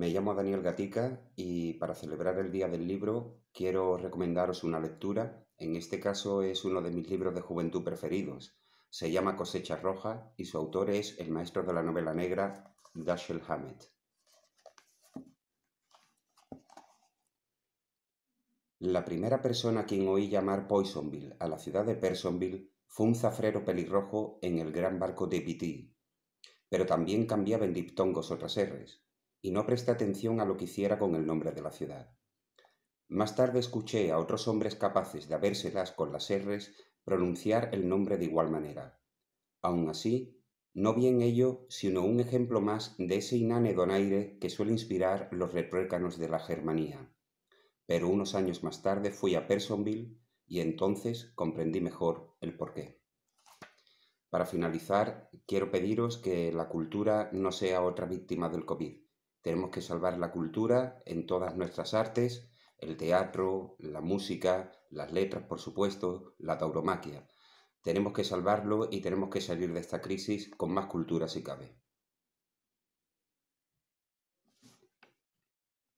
Me llamo Daniel Gatica y para celebrar el Día del Libro quiero recomendaros una lectura. En este caso es uno de mis libros de juventud preferidos. Se llama Cosecha Roja y su autor es el maestro de la novela negra Dashiell Hammett. La primera persona a quien oí llamar Poisonville a la ciudad de Personville fue un zafrero pelirrojo en el gran barco de Pity, pero también cambiaba en diptongos otras R's y no presté atención a lo que hiciera con el nombre de la ciudad. Más tarde escuché a otros hombres capaces de habérselas con las R's pronunciar el nombre de igual manera. Aun así, no vi en ello sino un ejemplo más de ese inane donaire que suele inspirar los retruécanos de la Germanía. Pero unos años más tarde fui a Personville y entonces comprendí mejor el porqué. Para finalizar, quiero pediros que la cultura no sea otra víctima del COVID tenemos que salvar la cultura en todas nuestras artes, el teatro, la música, las letras, por supuesto, la tauromaquia. Tenemos que salvarlo y tenemos que salir de esta crisis con más cultura si cabe.